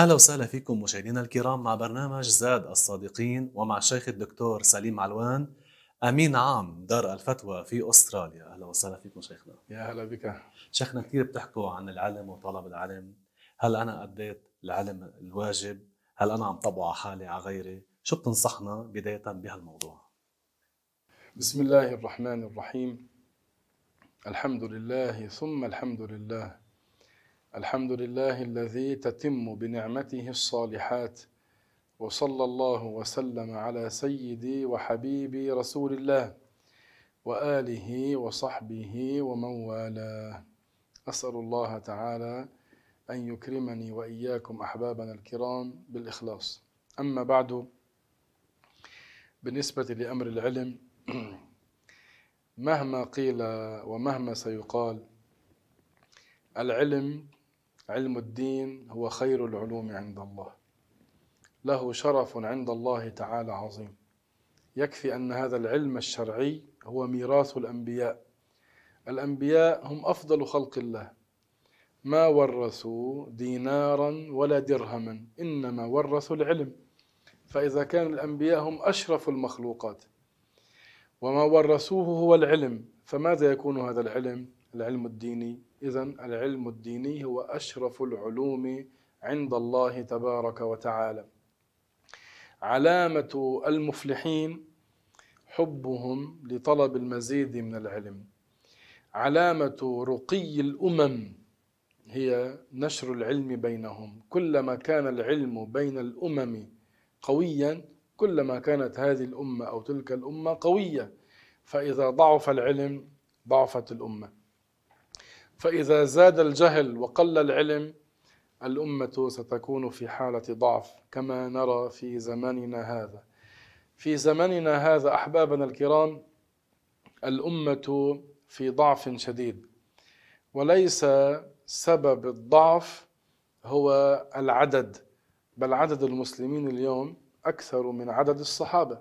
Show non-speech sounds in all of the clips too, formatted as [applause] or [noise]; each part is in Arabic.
اهلا وسهلا فيكم مشاهدينا الكرام مع برنامج زاد الصادقين ومع الشيخ الدكتور سليم علوان امين عام دار الفتوى في استراليا اهلا وسهلا فيكم شيخنا يا اهلا بك شيخنا كثير بتحكوا عن العلم وطلب العلم هل انا اديت العلم الواجب هل انا عم طبع على حالي على غيري شو بتنصحنا بدايه بهالموضوع بسم الله الرحمن الرحيم الحمد لله ثم الحمد لله الحمد لله الذي تتم بنعمته الصالحات وصلى الله وسلم على سيدي وحبيبي رسول الله وآله وصحبه ومن والاه أسأل الله تعالى أن يكرمني وإياكم أحبابنا الكرام بالإخلاص أما بعد بالنسبة لأمر العلم [clears throat] مهما قيل ومهما سيقال العلم علم الدين هو خير العلوم عند الله له شرف عند الله تعالى عظيم يكفي ان هذا العلم الشرعي هو ميراث الانبياء الانبياء هم افضل خلق الله ما ورثوا دينارا ولا درهما انما ورثوا العلم فاذا كان الانبياء هم اشرف المخلوقات وما ورثوه هو العلم فماذا يكون هذا العلم العلم الديني إذا العلم الديني هو أشرف العلوم عند الله تبارك وتعالى علامة المفلحين حبهم لطلب المزيد من العلم علامة رقي الأمم هي نشر العلم بينهم كلما كان العلم بين الأمم قويا كلما كانت هذه الأمة أو تلك الأمة قوية فإذا ضعف العلم ضعفت الأمة فإذا زاد الجهل وقل العلم الأمة ستكون في حالة ضعف كما نرى في زماننا هذا في زماننا هذا أحبابنا الكرام الأمة في ضعف شديد وليس سبب الضعف هو العدد بل عدد المسلمين اليوم أكثر من عدد الصحابة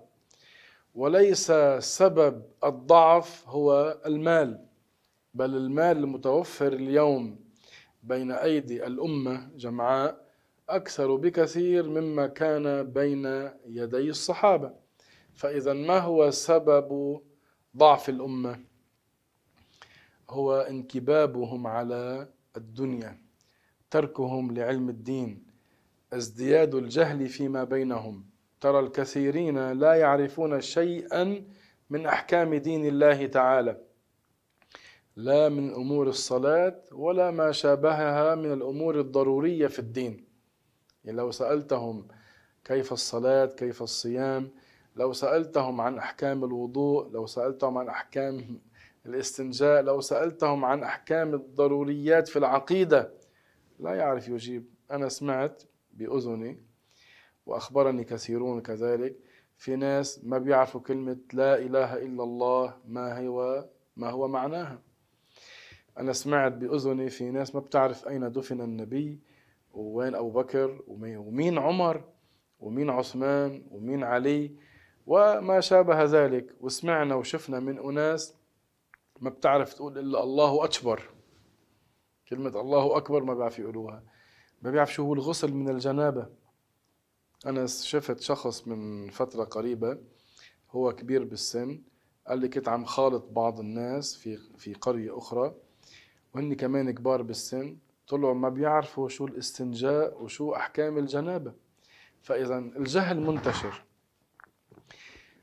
وليس سبب الضعف هو المال بل المال المتوفر اليوم بين أيدي الأمة جمعاء أكثر بكثير مما كان بين يدي الصحابة فإذا ما هو سبب ضعف الأمة؟ هو انكبابهم على الدنيا تركهم لعلم الدين ازدياد الجهل فيما بينهم ترى الكثيرين لا يعرفون شيئا من أحكام دين الله تعالى لا من أمور الصلاة ولا ما شابهها من الأمور الضرورية في الدين يعني لو سألتهم كيف الصلاة كيف الصيام لو سألتهم عن أحكام الوضوء لو سألتهم عن أحكام الاستنجاء لو سألتهم عن أحكام الضروريات في العقيدة لا يعرف يجيب أنا سمعت بأذني وأخبرني كثيرون كذلك في ناس ما بيعرفوا كلمة لا إله إلا الله ما هو ما هو معناها أنا سمعت بأذني في ناس ما بتعرف أين دفن النبي ووين أبو بكر ومين عمر ومين عثمان ومين علي وما شابه ذلك وسمعنا وشفنا من أناس ما بتعرف تقول إلا الله أكبر كلمة الله أكبر ما بيعرف يقولوها ما بيعرف شو هو الغسل من الجنابة أنا شفت شخص من فترة قريبة هو كبير بالسن قال لي كنت عم خالط بعض الناس في في قرية أخرى وهن كمان كبار بالسن طلعوا ما بيعرفوا شو الاستنجاء وشو احكام الجنابه فاذا الجهل منتشر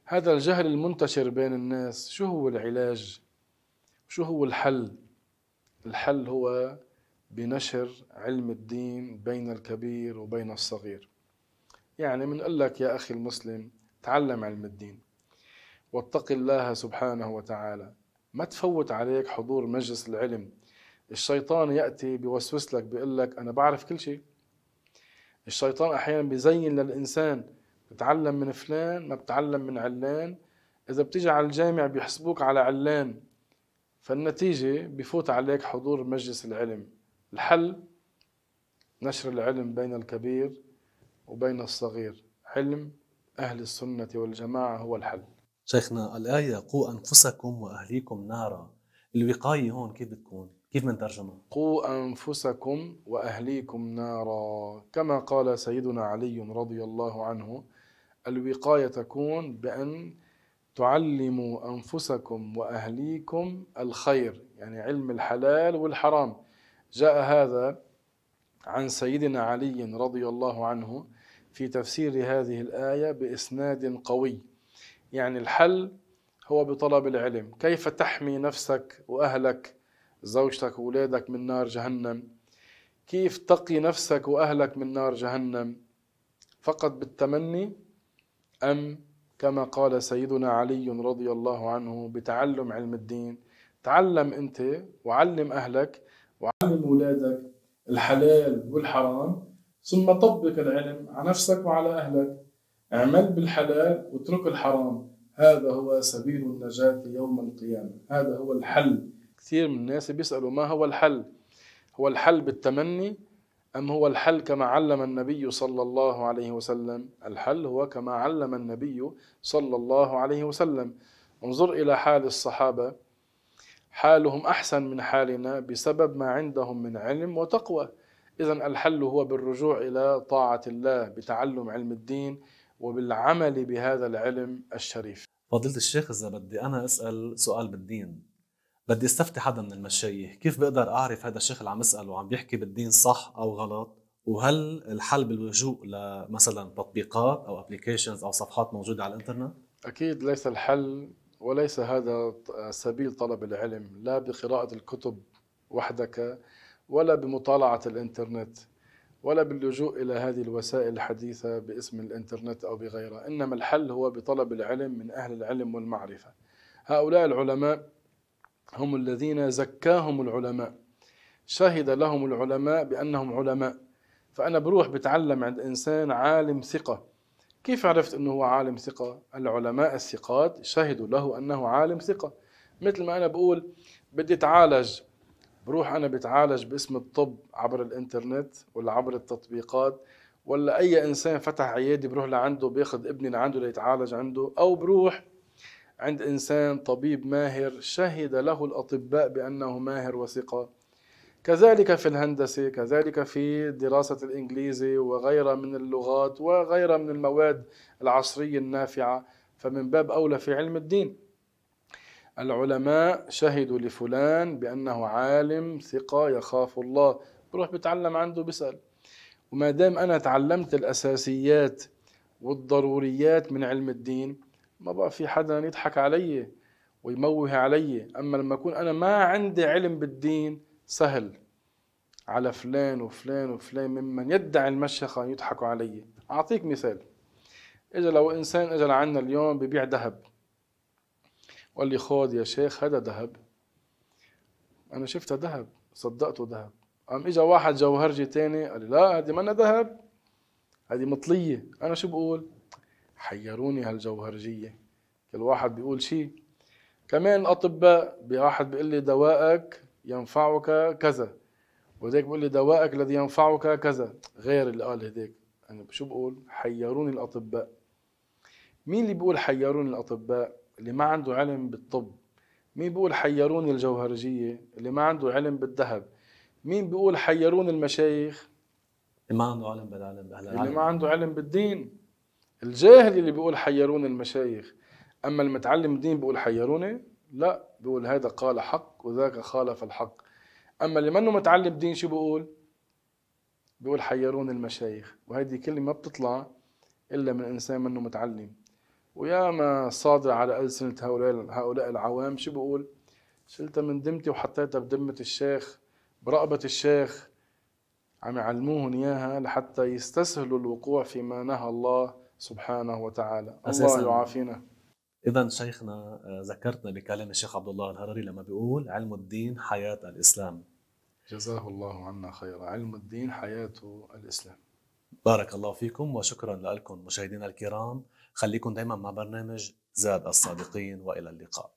هذا الجهل المنتشر بين الناس شو هو العلاج شو هو الحل الحل هو بنشر علم الدين بين الكبير وبين الصغير يعني بنقول لك يا اخي المسلم تعلم علم الدين واتق الله سبحانه وتعالى ما تفوت عليك حضور مجلس العلم الشيطان يأتي بيوسوس لك بيقول لك أنا بعرف كل شيء الشيطان أحيانا بيزين للإنسان بتعلم من فلان ما بتعلم من علان إذا بتيجي على الجامع بيحسبوك على علان فالنتيجة بفوت عليك حضور مجلس العلم الحل نشر العلم بين الكبير وبين الصغير علم أهل السنة والجماعة هو الحل شيخنا الآية قوا أنفسكم وأهليكم نارا الوقاية هون كيف بتكون؟ كيف بنترجمها؟ قوا أنفسكم وأهليكم نارا كما قال سيدنا علي رضي الله عنه الوقاية تكون بأن تعلموا أنفسكم وأهليكم الخير يعني علم الحلال والحرام جاء هذا عن سيدنا علي رضي الله عنه في تفسير هذه الآية بإسناد قوي يعني الحل هو بطلب العلم كيف تحمي نفسك وأهلك زوجتك وولادك من نار جهنم كيف تقي نفسك وأهلك من نار جهنم فقط بالتمني أم كما قال سيدنا علي رضي الله عنه بتعلم علم الدين تعلم أنت وعلم أهلك وعلم أولادك الحلال والحرام ثم طبق العلم على نفسك وعلى أهلك اعمل بالحلال واترك الحرام هذا هو سبيل النجاة يوم القيامة هذا هو الحل كثير من الناس بيسألوا ما هو الحل هو الحل بالتمني أم هو الحل كما علم النبي صلى الله عليه وسلم الحل هو كما علم النبي صلى الله عليه وسلم انظر إلى حال الصحابة حالهم أحسن من حالنا بسبب ما عندهم من علم وتقوى إذا الحل هو بالرجوع إلى طاعة الله بتعلم علم الدين وبالعمل بهذا العلم الشريف فضيلة الشيخ إذا بدي أنا أسأل سؤال بالدين بدي استفتي حدا من المشايخ كيف بقدر اعرف هذا الشيخ اللي عم اساله عم بيحكي بالدين صح او غلط وهل الحل باللجوء لمثلا تطبيقات او ابلكيشنز او صفحات موجوده على الانترنت اكيد ليس الحل وليس هذا سبيل طلب العلم لا بقراءه الكتب وحدك ولا بمطالعه الانترنت ولا باللجوء الى هذه الوسائل الحديثه باسم الانترنت او بغيرها انما الحل هو بطلب العلم من اهل العلم والمعرفه هؤلاء العلماء هم الذين زكاهم العلماء شهد لهم العلماء بأنهم علماء فأنا بروح بتعلم عند إنسان عالم ثقة كيف عرفت أنه هو عالم ثقة؟ العلماء الثقات شهدوا له أنه عالم ثقة مثل ما أنا بقول بدي أتعالج بروح أنا بتعالج باسم الطب عبر الإنترنت ولا عبر التطبيقات ولا أي إنسان فتح عيادة بروح لعنده بياخذ ابني لعنده ليتعالج عنده أو بروح عند إنسان طبيب ماهر شهد له الأطباء بأنه ماهر وثقة كذلك في الهندسة كذلك في دراسة الإنجليزي وغيرها من اللغات وغيرها من المواد العصرية النافعة فمن باب أولى في علم الدين العلماء شهدوا لفلان بأنه عالم ثقة يخاف الله بروح بتعلم عنده بسأل وما دام أنا تعلمت الأساسيات والضروريات من علم الدين ما بقى في حدا يضحك علي ويموه علي أما لما أكون أنا ما عندي علم بالدين سهل على فلان وفلان وفلان ممن يدعي المشيخة يضحكوا علي أعطيك مثال اذا لو إنسان اجى لعنا اليوم ببيع ذهب وقال لي خذ يا شيخ هذا ذهب أنا شفته ذهب صدقته ذهب قام اجى واحد جوهرجي تاني قال لي لا هذه ما ذهب هذه مطلية أنا شو بقول حيروني هالجوهرجية كل واحد بيقول شيء كمان الأطباء واحد بيقول لي دوائك ينفعك كذا وذاك بيقول لي دوائك الذي ينفعك كذا غير اللي قال هداك أنا شو بقول حيروني الأطباء مين اللي بيقول حيروني الأطباء اللي ما عنده علم بالطب مين بيقول حيروني الجوهرجية اللي ما عنده علم بالذهب مين بيقول حيروني المشايخ اللي ما عنده علم بالعلم اللي ما عنده علم بالدين الجاهل اللي بيقول حيرون المشايخ أما المتعلم دين بيقول حيروني لا بيقول هذا قال حق وذاك خالف الحق أما اللي منه متعلم دين شو بيقول بيقول حيرون المشايخ وهذه كلمة ما بتطلع إلا من إنسان منه متعلم ويا ما صادر على ألسنة هؤلاء هؤلاء العوام شو بقول شلتها من دمتي وحطيتها بدمة الشيخ برقبة الشيخ عم يعلموهن إياها لحتى يستسهلوا الوقوع فيما نهى الله سبحانه وتعالى أساساً الله يعافينا إذا شيخنا آه، ذكرتنا بكلام الشيخ عبد الله الهرري لما بيقول علم الدين حياة الإسلام جزاه الله عنا خيرا علم الدين حياة الإسلام بارك الله فيكم وشكرا لكم مشاهدينا الكرام خليكم دائما مع برنامج زاد الصادقين والى اللقاء